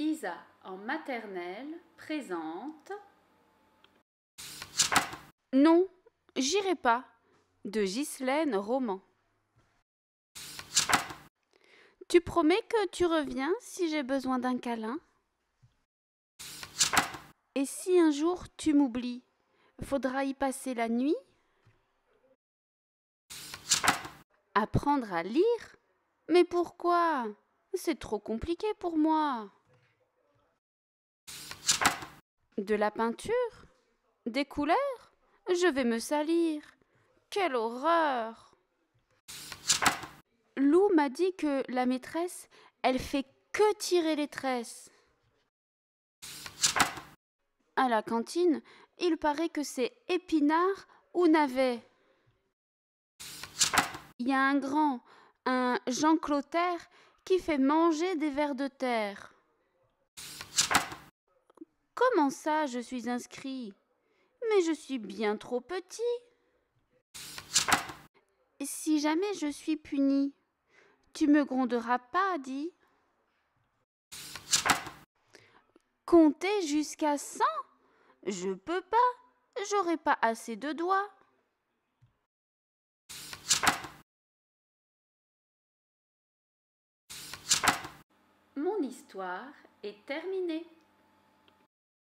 Isa en maternelle présente Non, j'irai pas de Ghislaine Roman. Tu promets que tu reviens si j'ai besoin d'un câlin Et si un jour tu m'oublies, faudra y passer la nuit Apprendre à lire Mais pourquoi C'est trop compliqué pour moi. De la peinture Des couleurs Je vais me salir. Quelle horreur Lou m'a dit que la maîtresse, elle fait que tirer les tresses. À la cantine, il paraît que c'est épinard ou navet. Il y a un grand, un Jean Clotaire, qui fait manger des vers de terre. Comment ça, je suis inscrit Mais je suis bien trop petit. Si jamais je suis puni, tu me gronderas pas, dis. Compter jusqu'à 100. Je peux pas, j'aurai pas assez de doigts. Mon histoire est terminée.